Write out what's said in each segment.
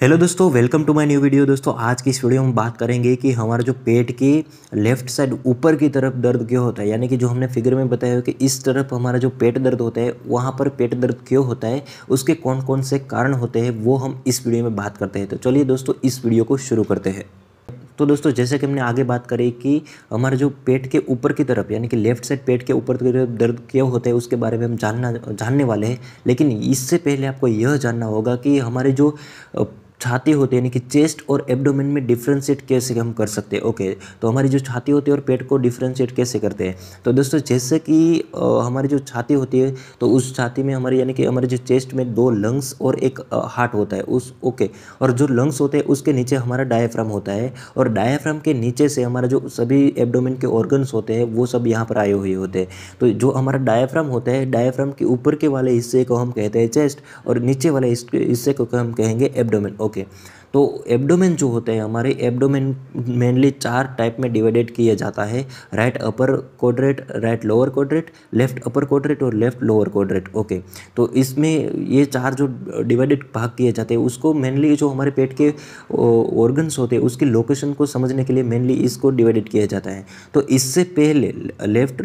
hello दोस्तों welcome to my new video दोस्तों आज की इस वीडियो में बात करेंगे कि हमारा जो पेट के लेफ्ट साइड ऊपर की तरफ दर्द क्यों होता है यानी कि जो हमने फिगर में बताया कि इस तरफ हमारा जो पेट दर्द होता है वहाँ पर पेट दर्द क्यों होता है उसके कौन कौन से कारण होते हैं वो हम इस वीडियो में बात करते हैं तो चलिए दोस्तों इस वीडियो को शुरू करते हैं तो दोस्तों जैसे कि हमने आगे बात करी कि हमारे जो पेट के ऊपर की तरफ यानी कि लेफ्ट साइड पेट के ऊपर की तरफ दर्द क्यों होता है उसके बारे में हम जानना जानने वाले हैं लेकिन इससे पहले आपको यह जानना होगा कि हमारे जो छाती होती है यानी कि चेस्ट और एब्डोमेन में डिफ्रेंशिएट कैसे हम कर सकते हैं ओके तो हमारी जो छाती होती है और पेट को डिफ्रेंशिएट कैसे करते हैं तो दोस्तों जैसे कि हमारी जो छाती होती है तो उस छाती में हमारी यानी कि हमारे जो चेस्ट में दो लंग्स और एक हार्ट होता है उस ओके और जो लंग्स होते हैं उसके नीचे हमारा डायाफ्राम होता है और डायाफ्राम के नीचे से हमारा जो सभी एबडोमिन के ऑर्गन्स होते हैं वो सब यहाँ पर आए हुए होते हैं तो जो हमारा डायाफ्राम होता है डायाफ्राम के ऊपर के वाले हिस्से को हम कहते हैं चेस्ट और नीचे वाले हिस्से को हम कहेंगे एब्डोमेन okay तो एब्डोमेन जो होते हैं हमारे एब्डोमेन मेनली चार टाइप में डिवाइडेड किया जाता है right upper quadrant right lower quadrant left upper quadrant और लेफ्ट लोअर कोडरेट ओके तो इसमें ये चार जो डिवाइडेड भाग किए जाते हैं उसको मेनली जो हमारे पेट के ऑर्गन्स होते हैं उसकी लोकेशन को समझने के लिए मेनली इसको डिवाइडेड किया जाता है तो इससे पहले लेफ्ट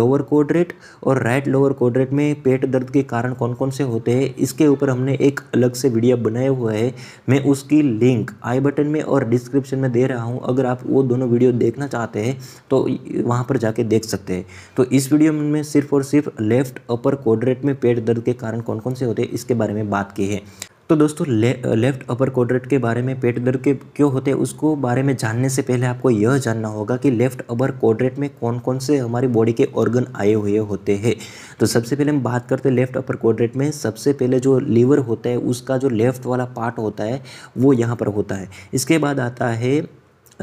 लोअर कोडरेट और राइट लोअर कोडरेट में पेट दर्द के कारण कौन कौन से होते हैं इसके ऊपर हमने एक अलग से वीडियो बनाया हुआ है मैं उसकी लिंक आई बटन में और डिस्क्रिप्शन में दे रहा हूँ अगर आप वो दोनों वीडियो देखना चाहते हैं तो वहाँ पर जाके देख सकते हैं तो इस वीडियो में सिर्फ और सिर्फ लेफ्ट अपर कोडरेट में पेट दर्द के कारण कौन कौन से होते हैं इसके बारे में बात की है तो दोस्तों ले, लेफ्ट अपर कोडरेट के बारे में पेट दर्द के क्यों होते हैं उसको बारे में जानने से पहले आपको यह जानना होगा कि लेफ्ट अपर कोडरेट में कौन कौन से हमारी बॉडी के ऑर्गन आए हुए होते हैं तो सबसे पहले हम बात करते हैं लेफ्ट अपर कोडरेट में सबसे पहले जो लीवर होता है उसका जो लेफ्ट वाला पार्ट होता है वो यहाँ पर होता है इसके बाद आता है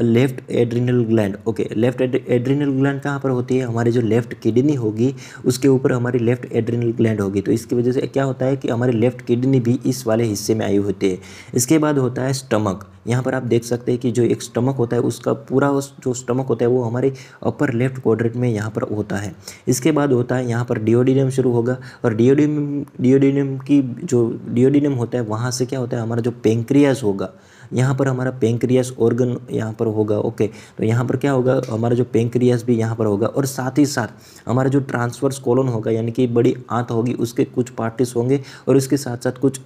left adrenal gland okay left adrenal gland कहाँ पर होती है हमारी जो लेफ्ट किडनी होगी उसके ऊपर हमारी लेफ्ट एड्रिनल ग्लैंड होगी तो इसकी वजह से क्या होता है कि हमारी लेफ्ट किडनी भी इस वाले हिस्से में आई होती है इसके बाद होता है स्टमक यहाँ पर आप देख सकते हैं कि जो एक स्टमक होता है उसका पूरा उस जो स्टमक होता है वो हमारे अपर लेफ्ट क्वाड्रेंट में यहाँ पर होता है इसके बाद होता है यहाँ पर डिओडिनियम शुरू होगा और डिओडिनियम डिओडिनियम की जो डिओडिनियम होता है वहाँ से क्या होता है हमारा जो पेंक्रियाज होगा यहाँ पर हमारा पेंक्रियास ऑर्गन यहाँ पर होगा ओके तो यहाँ पर क्या होगा हमारा जो पेंक्रियास भी यहाँ पर होगा और साथ ही साथ हमारा जो ट्रांसफर्स कॉलोन होगा यानी कि बड़ी आंत होगी उसके कुछ पार्टिस होंगे और इसके साथ साथ कुछ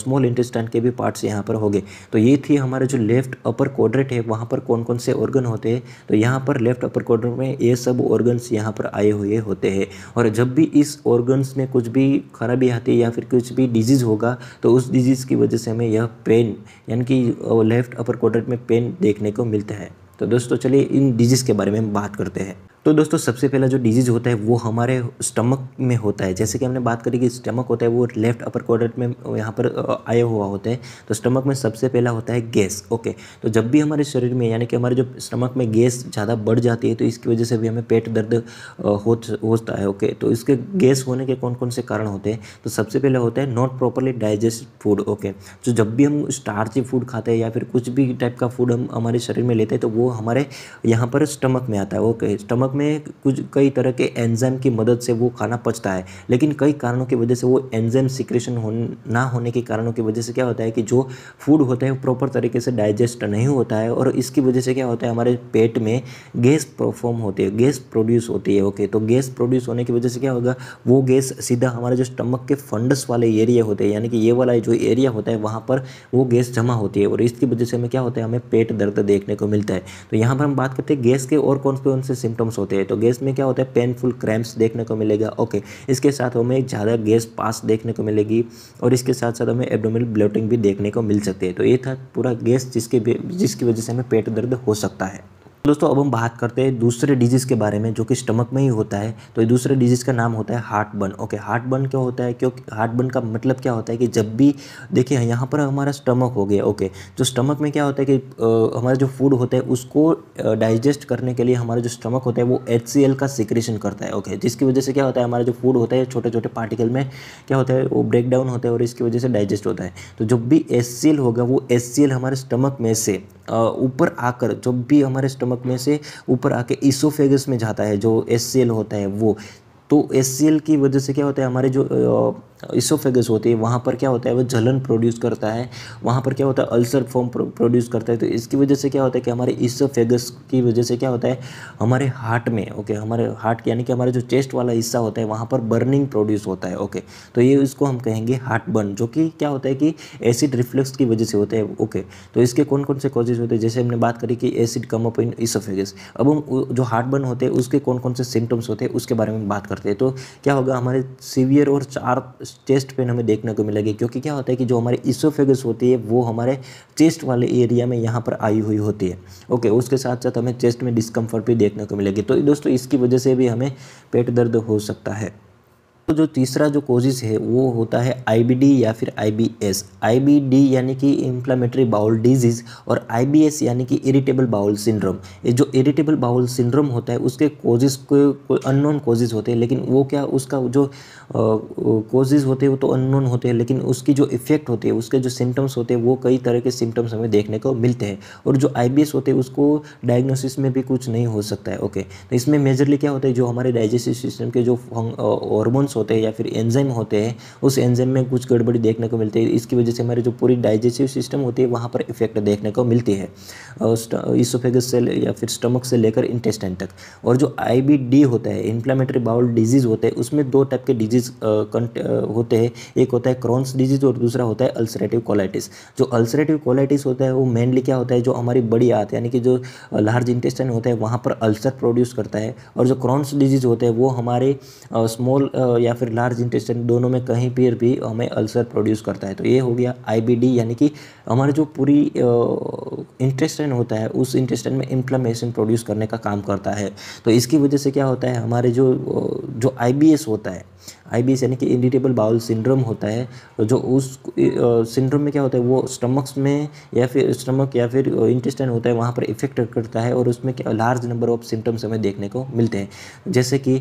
स्मॉल इंटेस्टाइन के भी पार्ट्स यहाँ पर होंगे तो ये थी हमारे जो लेफ्ट अपर क्वाड्रेट है वहाँ पर कौन कौन से ऑर्गन होते हैं तो यहाँ पर लेफ्ट अपर क्वाड्रेट में ये सब ऑर्गन्स यहाँ पर आए हुए होते हैं और जब भी इस ऑर्गन्स में कुछ भी खराबी आती है या फिर कुछ भी डिजीज़ होगा तो उस डिजीज़ की वजह से हमें यह पेन यानी कि लेफ्ट अपर क्वार्टर में पेन देखने को मिलता है तो दोस्तों चलिए इन डिजीज़ के बारे में हम बात करते हैं तो दोस्तों सबसे पहला जो डिजीज़ होता है वो हमारे स्टमक में होता है जैसे कि हमने बात करी कि स्टमक होता है वो लेफ्ट अपर क्वार्टर में यहाँ पर आया हुआ होता है तो स्टमक में सबसे पहला होता है गैस ओके तो जब भी हमारे शरीर में यानी कि हमारे जो स्टमक में गैस ज़्यादा बढ़ जाती है तो इसकी वजह से भी हमें पेट दर्द होता है ओके तो इसके गैस होने के कौन कौन से कारण होते हैं तो सबसे पहले होता है not properly digest food okay तो जब भी हम स्टार्ची फूड खाते हैं या फिर कुछ भी टाइप का फूड हम हमारे शरीर में लेते हैं तो वो हमारे यहाँ पर स्टमक में आता है ओके स्टमक में कुछ कई तरह के एंजाइम की मदद से वो खाना पचता है लेकिन कई कारणों की वजह से वो एंजाइम सिक्रेशन हो ना होने के कारणों की वजह से क्या होता है कि जो फूड होता है वो प्रॉपर तरीके से डाइजेस्ट नहीं होता है और इसकी वजह से क्या होता है हमारे पेट में गैस परफॉर्म होती है गैस प्रोड्यूस होती है ओके तो गैस प्रोड्यूस होने की वजह से क्या होगा वो गैस सीधा हमारे जो स्टमक के फंडस वाले एरिया होते हैं यानी कि ये वाला जो एरिया होता है वहाँ पर वो गैस जमा होती है और इसकी वजह से हमें क्या होता है हमें पेट दर्द देखने को मिलता है तो यहाँ पर हम बात करते हैं गैस के और कौन कौन से सिम्टम्स होते हैं तो गैस में क्या होता है पेनफुल क्रैम्प्स देखने को मिलेगा ओके इसके साथ हमें ज़्यादा गैस पास देखने को मिलेगी और इसके साथ साथ हमें एबडोमिनल ब्लोटिंग भी देखने को मिल सकती है तो ये था पूरा गैस जिसके जिसकी वजह से हमें पेट दर्द हो सकता है दोस्तों अब हम बात करते हैं दूसरे डिजीज़ के बारे में जो कि स्टमक में ही होता है तो ये दूसरे डिजीज़ का नाम होता है heartburn okay heartburn क्या होता है क्योंकि हार्ट बर्न का मतलब क्या होता है कि जब भी देखिए यहाँ पर हमारा स्टमक हो गया ओके जो स्टमक में क्या होता है कि हमारा जो फूड होता है उसको डाइजेस्ट करने के लिए हमारा जो स्टमक होता है वो एच का सिक्रेशन करता है ओके जिसकी वजह से क्या होता है हमारा जो फूड होता है छोटे छोटे पार्टिकल में क्या होता है वो ब्रेक डाउन होता है और इसकी वजह से डाइजेस्ट होता है तो जब भी एच होगा वो एच हमारे स्टमक में से ऊपर आकर जब भी हमारे स्टमक स्टमक में से ऊपर आके इसोफेगस में जाता है जो एस होता है वो तो एस की वजह से क्या होता है हमारे जो इसोफेगस होती है वहाँ पर क्या होता है वो जलन प्रोड्यूस करता है वहाँ पर क्या होता है अल्सर फॉर्म प्रोड्यूस करता है तो इसकी वजह से क्या होता है कि हमारे इसोफेगस की वजह से क्या होता है हमारे हार्ट में ओके हमारे हार्ट यानी कि हमारे जो चेस्ट वाला हिस्सा होता है वहाँ पर बर्निंग प्रोड्यूस होता है ओके तो ये इसको हम कहेंगे हार्ट बर्न जो कि क्या होता है कि एसिड रिफ्लेक्स की वजह से होता है ओके तो इसके कौन कौन से कॉजेज होते हैं जैसे हमने बात करी कि acid come up in oesophagus अब हम जो हार्ट बर्न होते हैं उसके कौन कौन से सिम्टम्स होते हैं उसके बारे में बात करते हैं तो क्या होगा हमारे सीवियर और चार चेस्ट पेन हमें देखने को मिलेगी क्योंकि क्या होता है कि जो हमारे इसोफेगस होती है वो हमारे चेस्ट वाले एरिया में यहाँ पर आई हुई होती है ओके उसके साथ साथ हमें चेस्ट में डिस्कम्फर्ट भी देखने को मिलेगी तो दोस्तों इसकी वजह से भी हमें पेट दर्द हो सकता है तो जो तीसरा जो कोजिस है वो होता है आईबीडी या फिर आईबीएस आईबीडी यानी कि इन्फ्लामेटरी बाउल डिजीज़ और आईबीएस यानी कि इरिटेबल बाउल सिंड्रोम ये जो इरिटेबल बाउल सिंड्रोम होता है उसके कोजिस को अननोन कोजिज़ होते हैं लेकिन वो क्या उसका जो कोजिज़ होते हैं वो तो अननोन होते हैं लेकिन उसकी जो इफ़ेक्ट होती है उसके जो सिम्टम्स होते हैं वो कई तरह के सिम्टम्स हमें देखने को मिलते हैं और जो आई होते हैं उसको डायग्नोसिस में भी कुछ नहीं हो सकता है ओके तो इसमें मेजरली क्या होता है जो हमारे डाइजेस्टिव सिस्टम के जो हॉर्मोन्स होते हैं या फिर एंजाइम होते हैं उस एंजाइम में कुछ गड़बड़ी देखने को मिलती है इसकी वजह से हमारे जो पूरी डाइजेस्टिव सिस्टम होती है वहाँ पर इफेक्ट देखने को मिलती है इसोफेगस से या फिर स्टमक से लेकर इंटेस्टाइन तक और जो आई होता है इन्फ्लामेटरी बाउल डिजीज़ होता है उसमें दो टाइप के डिजीज़ होते हैं एक होता है क्रॉन्स डिजीज़ और दूसरा होता है अल्सरेटिव कोलाइटिस जो अल्सरेटिव कोलाइटिस होता है वो मेनली क्या होता है जो हमारी बड़ी आत यानी कि जो लार्ज इंटेस्टाइन होता है वहाँ पर अल्सर प्रोड्यूस करता है और जो क्रॉन्स डिजीज़ होते हैं वो हमारे स्मॉल या फिर लार्ज इंटेस्टाइन दोनों में कहीं पर भी हमें अल्सर प्रोड्यूस करता है तो ये हो गया आई यानी कि हमारा जो पूरी इंटेस्टाइन होता है उस इंटेस्टाइन में इन्फ्लामेशन प्रोड्यूस करने का काम करता है तो इसकी वजह से क्या होता है हमारे जो जो आई होता है आईबीएस यानी कि इरिटेबल बाउल सिंड्रोम होता है जो उस सिंड्रोम में क्या होता है वो स्टमक्स में या फिर स्टमक या फिर इंटेस्टाइन होता है वहाँ पर इफेक्ट करता है और उसमें लार्ज नंबर ऑफ सिम्टम्स हमें देखने को मिलते हैं जैसे कि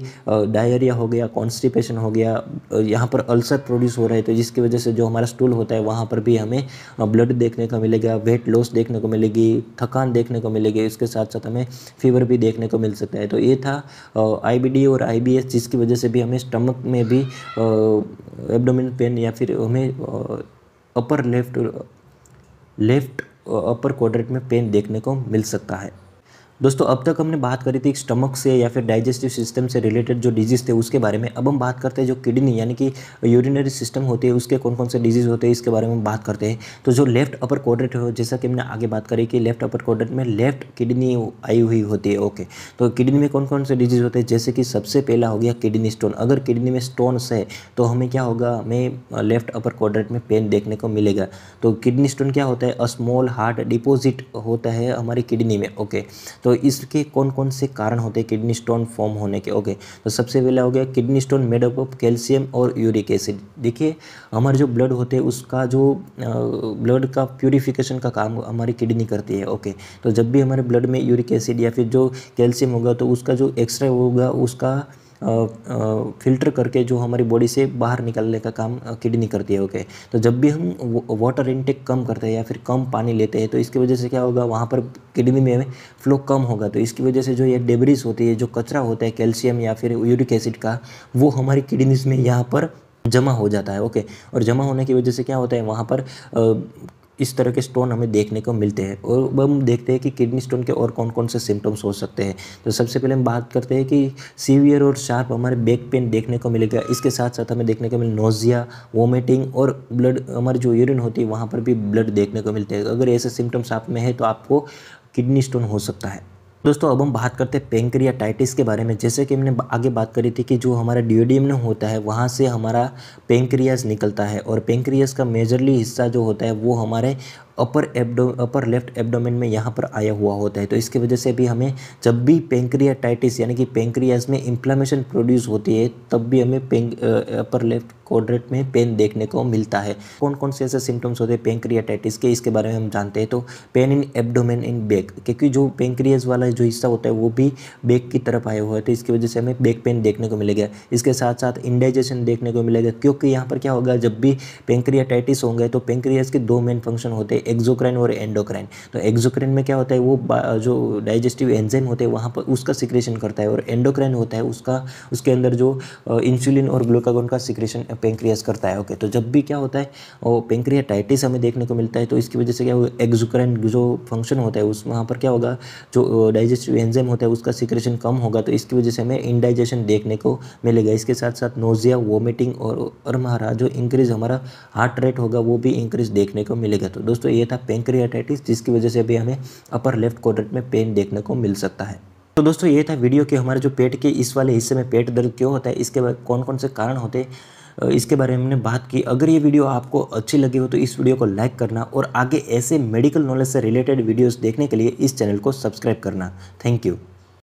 डायरिया हो गया कॉन्स्टिपेशन हो गया यहाँ पर अल्सर प्रोड्यूस हो रहे थे तो जिसकी वजह से जो हमारा स्टूल होता है वहाँ पर भी हमें ब्लड देखने को मिलेगा वेट लॉस देखने को मिलेगी थकान देखने को मिलेगी इसके साथ साथ हमें फीवर भी देखने को मिल सकता है तो ये था आई और आई जिसकी वजह से भी हमें स्टमक में भी एबडोमिन पेन या फिर हमें upper left left upper quadrant में पेन देखने को मिल सकता है दोस्तों अब तक हमने बात करी थी स्टमक से या फिर डाइजेस्टिव सिस्टम से रिलेटेड जो डिजीज़ थे उसके बारे में अब हम बात करते हैं जो किडनी यानी कि यूरिनरी सिस्टम होती है उसके कौन कौन से डिजीज़ होते हैं इसके बारे में बात करते हैं तो जो लेफ्ट अपर क्वाड्रेट हो जैसा कि हमने आगे बात करी कि लेफ्ट अपर क्वाड्रेट में लेफ्ट किडनी आई हुई होती है ओके तो किडनी में कौन कौन से डिजीज़ होते हैं जैसे कि सबसे पहला हो गया किडनी स्टोन अगर किडनी में स्टोन्स है तो हमें क्या होगा हमें लेफ्ट अपर क्वाड्रेट में पेन देखने को मिलेगा तो किडनी स्टोन क्या होता है अ स्मॉल हार्ट डिपोजिट होता है हमारी किडनी में ओके तो तो इसके कौन कौन से कारण होते हैं किडनी स्टोन फॉर्म होने के ओके तो सबसे पहला हो गया kidney stone made up of calcium और यूरिक एसिड देखिए हमारे जो ब्लड होते हैं उसका जो ब्लड का प्योरीफिकेशन का काम हमारी किडनी करती है ओके तो जब भी हमारे ब्लड में यूरिक एसिड या फिर जो कैल्शियम होगा तो उसका जो एक्सरे होगा उसका फिल्टर करके जो हमारी बॉडी से बाहर निकलने का काम किडनी करती है ओके तो जब भी हम वाटर इनटेक कम करते हैं या फिर कम पानी लेते हैं तो इसकी वजह से क्या होगा वहाँ पर किडनी में फ्लो कम होगा तो इसकी वजह से जो ये डेबरीज होती है जो कचरा होता है कैल्शियम या फिर यूरिक एसिड का वो हमारी किडनीज में यहाँ पर जमा हो जाता है ओके और जमा होने की वजह से क्या होता है वहाँ पर इस तरह के स्टोन हमें देखने को मिलते हैं और अब हम देखते हैं कि किडनी स्टोन के और कौन कौन से सिम्टम्स हो सकते हैं तो सबसे पहले हम बात करते हैं कि सीवियर और शार्प हमारे बैक पेन देखने को मिलेगा इसके साथ साथ हमें देखने को मिले नोजिया वोमिटिंग और ब्लड हमारी जो यूरिन होती है वहाँ पर भी ब्लड देखने को मिलते हैं अगर ऐसे सिम्टम्स आप में है तो आपको किडनी स्टोन हो सकता है दोस्तों अब हम बात करते हैं पेंक्रियाटाइटिस के बारे में जैसे कि हमने आगे बात करी थी कि जो हमारा ड्यूडियम में होता है वहाँ से हमारा पेंक्रियास निकलता है और पेंक्रियास का मेजरली हिस्सा जो होता है वो हमारे upper abdo upper left abdomen में यहाँ पर आया हुआ होता है तो इसकी वजह से भी हमें जब भी पेंक्रियाटाइटिस यानी कि पेंक्रियाज में इंफ्लामेशन प्रोड्यूस होती है तब भी हमें पें अपर लेफ्ट कोड्रेट में पेन देखने को मिलता है कौन कौन से ऐसे सिम्टम्स होते हैं पेंक्रियाटाइटिस के इसके बारे में हम जानते हैं तो pain in abdomen in back क्योंकि जो पेंक्रियाज वाला जो हिस्सा होता है वो भी बैक की तरफ आया हुआ है तो इसकी वजह से हमें बैक पेन देखने को मिलेगा इसके साथ साथ इंडाइजेशन देखने को मिलेगा क्योंकि यहाँ पर क्या होगा जब भी पेंक्रियाटाइटिस होंगे तो पेंक्रियाज के दो मेन फंक्शन होते हैं एक्जोक्राइन और एंडोक्राइन तो एक्जोक्राइन में क्या होता है वो जो डाइजेस्टिव एंजाइम होते हैं वहाँ पर उसका सिक्रेशन करता है और एंडोक्राइन होता है उसका उसके अंदर जो इंसुलिन और ग्लूकागोन का सिक्रेशन पेंक्रियस करता है ओके तो जब भी क्या होता है वो पेंक्रियाटाइटिस हमें देखने को मिलता है तो इसकी वजह से क्या एक्जोक्राइन जो फंक्शन होता है उस वहाँ पर क्या होगा जो डाइजेस्टिव एंजाइम होता है उसका सिक्रेशन कम होगा तो इसकी वजह से हमें इनडाइजेशन देखने को मिलेगा इसके साथ साथ नोजिया वोमिटिंग और हमारा जो इंक्रीज हमारा हार्ट रेट होगा वो भी इंक्रीज देखने को मिलेगा तो दोस्तों ये था पेंक्रियाटाइटिस जिसकी वजह से अभी हमें अपर लेफ्ट कॉर्डर में पेन देखने को मिल सकता है तो दोस्तों ये था वीडियो कि हमारे जो पेट के इस वाले हिस्से में पेट दर्द क्यों होता है इसके कौन कौन से कारण होते इसके बारे में हमने बात की अगर ये वीडियो आपको अच्छी लगी हो तो इस वीडियो को लाइक करना और आगे ऐसे मेडिकल नॉलेज से रिलेटेड वीडियोस देखने के लिए इस चैनल को सब्सक्राइब करना थैंक यू